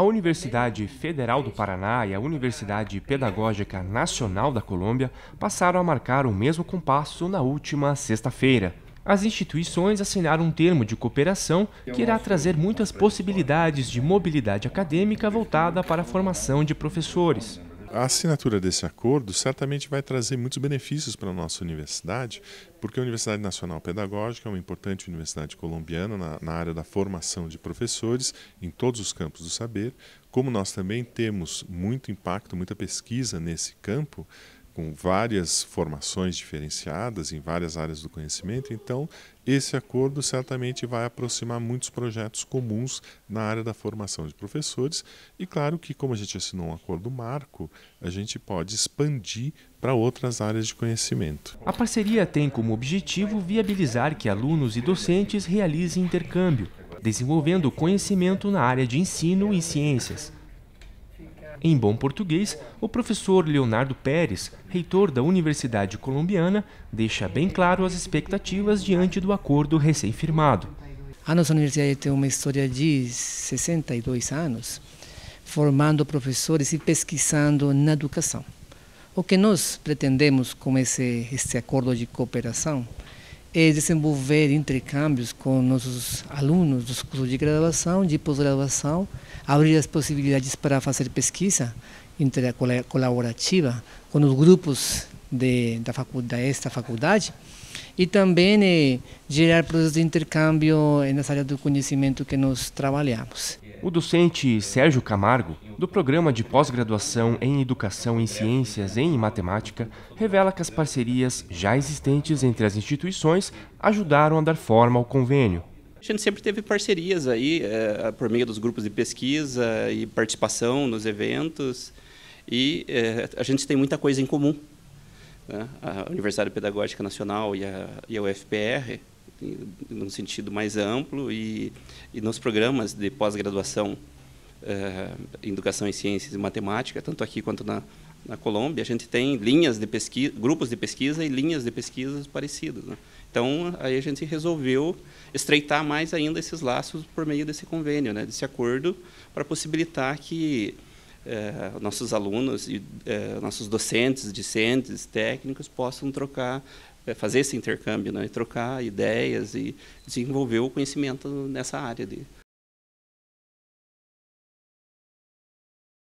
A Universidade Federal do Paraná e a Universidade Pedagógica Nacional da Colômbia passaram a marcar o mesmo compasso na última sexta-feira. As instituições assinaram um termo de cooperação que irá trazer muitas possibilidades de mobilidade acadêmica voltada para a formação de professores a assinatura desse acordo certamente vai trazer muitos benefícios para a nossa universidade, porque a Universidade Nacional Pedagógica é uma importante universidade colombiana na, na área da formação de professores em todos os campos do saber. Como nós também temos muito impacto, muita pesquisa nesse campo, com várias formações diferenciadas em várias áreas do conhecimento, então esse acordo certamente vai aproximar muitos projetos comuns na área da formação de professores. E claro que, como a gente assinou um acordo marco, a gente pode expandir para outras áreas de conhecimento. A parceria tem como objetivo viabilizar que alunos e docentes realizem intercâmbio, desenvolvendo conhecimento na área de ensino e ciências. Em bom português, o professor Leonardo Pérez, reitor da Universidade Colombiana, deixa bem claro as expectativas diante do acordo recém-firmado. A nossa universidade tem uma história de 62 anos, formando professores e pesquisando na educação. O que nós pretendemos com esse, esse acordo de cooperação é desenvolver intercâmbios com nossos alunos dos cursos de graduação, de pós-graduação, abrir as possibilidades para fazer pesquisa colaborativa com os grupos de, da faculdade, desta faculdade e também eh, gerar processos de intercâmbio nas área do conhecimento que nós trabalhamos. O docente Sérgio Camargo, do programa de pós-graduação em Educação em Ciências e em Matemática, revela que as parcerias já existentes entre as instituições ajudaram a dar forma ao convênio. A gente sempre teve parcerias aí, é, por meio dos grupos de pesquisa e participação nos eventos, e é, a gente tem muita coisa em comum. Né? A Universidade Pedagógica Nacional e a, e a UFPR num sentido mais amplo e, e nos programas de pós-graduação eh, em educação em ciências e matemática, tanto aqui quanto na, na Colômbia, a gente tem linhas de pesquisa, grupos de pesquisa e linhas de pesquisas parecidas. Né? Então, aí a gente resolveu estreitar mais ainda esses laços por meio desse convênio, né, desse acordo, para possibilitar que eh, nossos alunos e eh, nossos docentes, discentes, técnicos possam trocar, eh, fazer esse intercâmbio, né, e trocar ideias e desenvolver o conhecimento nessa área de